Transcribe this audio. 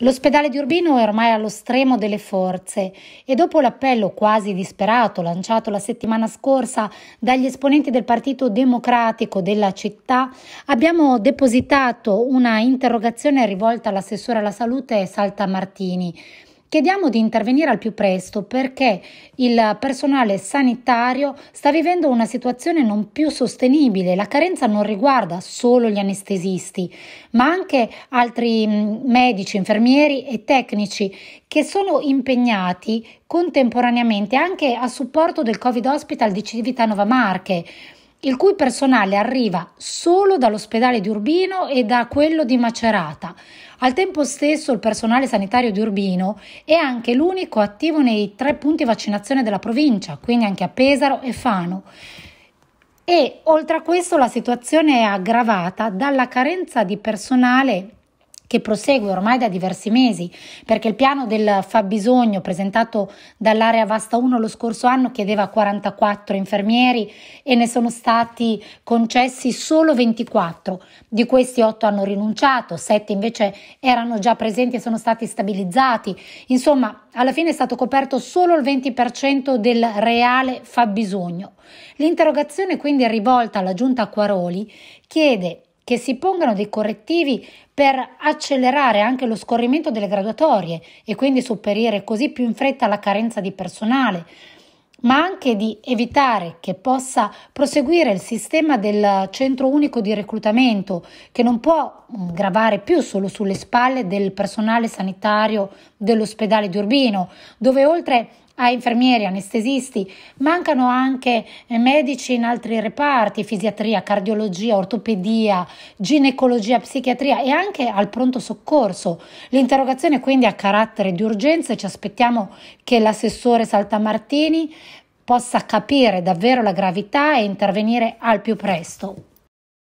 L'ospedale di Urbino è ormai allo stremo delle forze e dopo l'appello quasi disperato lanciato la settimana scorsa dagli esponenti del Partito Democratico della città, abbiamo depositato una interrogazione rivolta all'assessore alla salute Salta Martini Chiediamo di intervenire al più presto perché il personale sanitario sta vivendo una situazione non più sostenibile. La carenza non riguarda solo gli anestesisti, ma anche altri mm, medici, infermieri e tecnici che sono impegnati contemporaneamente anche a supporto del Covid Hospital di Civitanova Marche il cui personale arriva solo dall'ospedale di Urbino e da quello di Macerata. Al tempo stesso il personale sanitario di Urbino è anche l'unico attivo nei tre punti vaccinazione della provincia, quindi anche a Pesaro e Fano. E oltre a questo la situazione è aggravata dalla carenza di personale che prosegue ormai da diversi mesi, perché il piano del fabbisogno presentato dall'area Vasta 1 lo scorso anno chiedeva 44 infermieri e ne sono stati concessi solo 24. Di questi 8 hanno rinunciato, 7 invece erano già presenti e sono stati stabilizzati. Insomma, alla fine è stato coperto solo il 20% del reale fabbisogno. L'interrogazione quindi rivolta alla giunta Quaroli chiede che si pongano dei correttivi per accelerare anche lo scorrimento delle graduatorie e quindi sopperire così più in fretta la carenza di personale, ma anche di evitare che possa proseguire il sistema del centro unico di reclutamento che non può mm, gravare più solo sulle spalle del personale sanitario dell'ospedale di Urbino, dove oltre a infermieri, anestesisti, mancano anche eh, medici in altri reparti, fisiatria, cardiologia, ortopedia, ginecologia, psichiatria e anche al pronto soccorso. L'interrogazione quindi ha carattere di urgenza e ci aspettiamo che l'assessore Saltamartini possa capire davvero la gravità e intervenire al più presto.